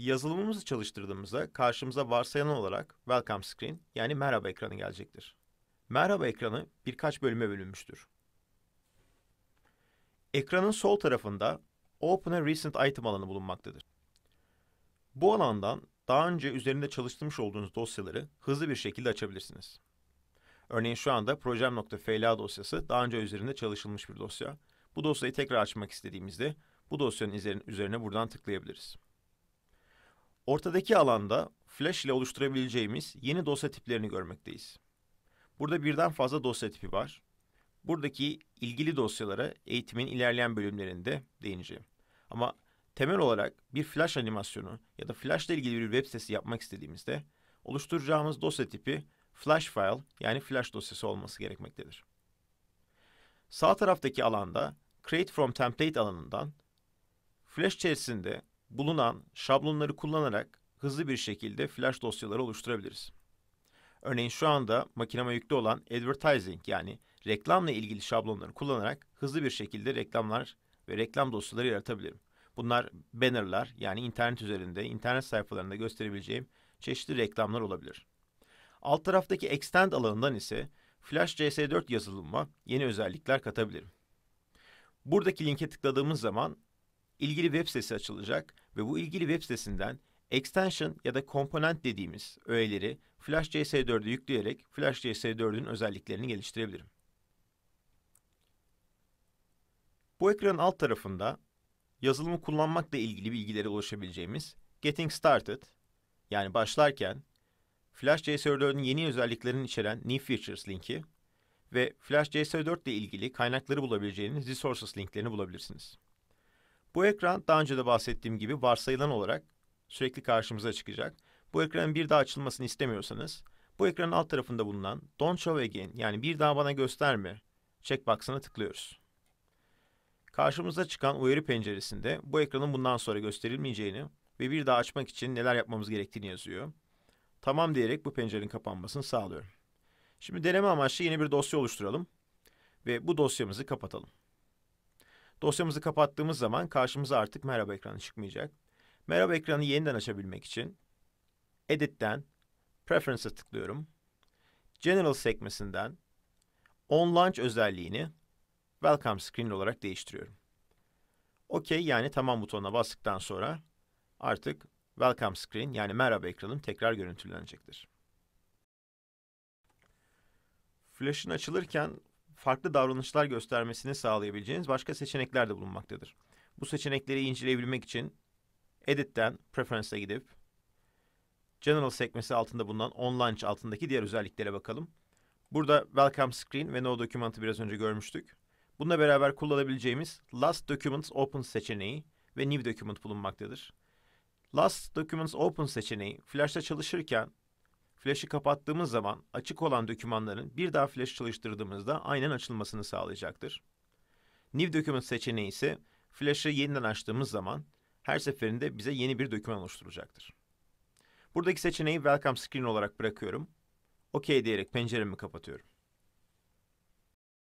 Yazılımımızı çalıştırdığımızda karşımıza varsayılan olarak Welcome Screen yani merhaba ekranı gelecektir. Merhaba ekranı birkaç bölüme bölünmüştür. Ekranın sol tarafında Open a Recent Item alanı bulunmaktadır. Bu alandan daha önce üzerinde çalıştırmış olduğunuz dosyaları hızlı bir şekilde açabilirsiniz. Örneğin şu anda projem.fla dosyası daha önce üzerinde çalışılmış bir dosya. Bu dosyayı tekrar açmak istediğimizde bu dosyanın üzerine buradan tıklayabiliriz. Ortadaki alanda Flash ile oluşturabileceğimiz yeni dosya tiplerini görmekteyiz. Burada birden fazla dosya tipi var. Buradaki ilgili dosyalara eğitimin ilerleyen bölümlerinde değineceğim. Ama temel olarak bir Flash animasyonu ya da Flash ile ilgili bir web sitesi yapmak istediğimizde oluşturacağımız dosya tipi Flash file yani Flash dosyası olması gerekmektedir. Sağ taraftaki alanda Create from Template alanından Flash içerisinde bulunan şablonları kullanarak hızlı bir şekilde flash dosyaları oluşturabiliriz. Örneğin şu anda makineme yüklü olan advertising yani reklamla ilgili şablonları kullanarak hızlı bir şekilde reklamlar ve reklam dosyaları yaratabilirim. Bunlar bannerlar yani internet üzerinde, internet sayfalarında gösterebileceğim çeşitli reklamlar olabilir. Alt taraftaki extend alanından ise Flash CS4 yazılımına yeni özellikler katabilirim. Buradaki linke tıkladığımız zaman ilgili web sitesi açılacak ve bu ilgili web sitesinden extension ya da komponent dediğimiz öğeleri FlashJS4'e yükleyerek FlashJS4'ün özelliklerini geliştirebilirim. Bu ekranın alt tarafında yazılımı kullanmakla ilgili bilgilere ulaşabileceğimiz Getting Started yani başlarken FlashJS4'ün yeni özelliklerini içeren New Features linki ve FlashJS4 ile ilgili kaynakları bulabileceğiniz Resources linklerini bulabilirsiniz. Bu ekran daha önce de bahsettiğim gibi varsayılan olarak sürekli karşımıza çıkacak. Bu ekranın bir daha açılmasını istemiyorsanız bu ekranın alt tarafında bulunan Don't Show Again yani bir daha bana gösterme checkbox'ına tıklıyoruz. Karşımıza çıkan uyarı penceresinde bu ekranın bundan sonra gösterilmeyeceğini ve bir daha açmak için neler yapmamız gerektiğini yazıyor. Tamam diyerek bu pencerenin kapanmasını sağlıyorum. Şimdi deneme amaçlı yeni bir dosya oluşturalım ve bu dosyamızı kapatalım. Dosyamızı kapattığımız zaman karşımıza artık merhaba ekranı çıkmayacak. Merhaba ekranı yeniden açabilmek için Edit'ten Preference'a tıklıyorum. General sekmesinden On Launch özelliğini Welcome Screen olarak değiştiriyorum. OK yani tamam butonuna bastıktan sonra artık Welcome Screen yani merhaba ekranım tekrar görüntülenecektir. Flash'ın açılırken farklı davranışlar göstermesini sağlayabileceğiniz başka seçenekler de bulunmaktadır. Bu seçenekleri inceleyebilmek için Edit'ten Preference'a gidip General sekmesi altında bulunan On-Launch altındaki diğer özelliklere bakalım. Burada Welcome Screen ve No Document'ı biraz önce görmüştük. Bununla beraber kullanabileceğimiz Last Documents Open seçeneği ve New Document bulunmaktadır. Last Documents Open seçeneği Flash'ta çalışırken Flash'ı kapattığımız zaman açık olan dokümanların bir daha flash çalıştırdığımızda aynen açılmasını sağlayacaktır. New Document seçeneği ise flash'ı yeniden açtığımız zaman her seferinde bize yeni bir doküman oluşturacaktır. Buradaki seçeneği Welcome Screen olarak bırakıyorum. OK diyerek penceremi kapatıyorum.